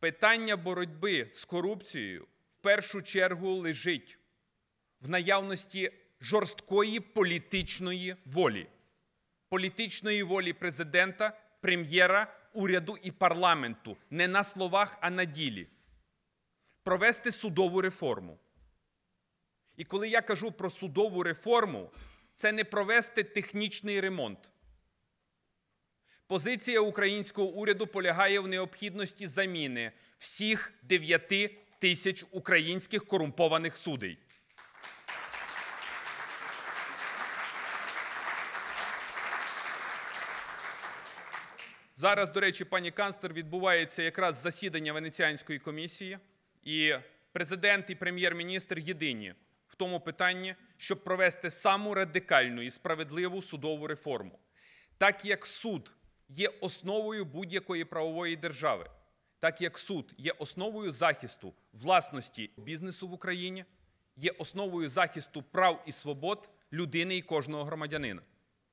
Питання боротьби з корупцією в першу чергу лежить в наявності жорсткої політичної волі, політичної волі президента, прем'єра, уряду і парламенту не на словах, а на ділі, провести судову реформу. І коли я кажу про судову реформу, це не провести технічний ремонт. Позиція українського уряду полягає в необхідності заміни всіх 9 тисяч українських корумпованих судей. Зараз, до речі, пані канцлер, відбувається якраз засідання Венеціанської комісії, і президент і прем'єр-міністр єдині в тому питанні, щоб провести саму радикальну і справедливу судову реформу, так як суд є основою будь-якої правової держави, так як суд є основою захисту власності бізнесу в Україні, є основою захисту прав і свобод людини і кожного громадянина.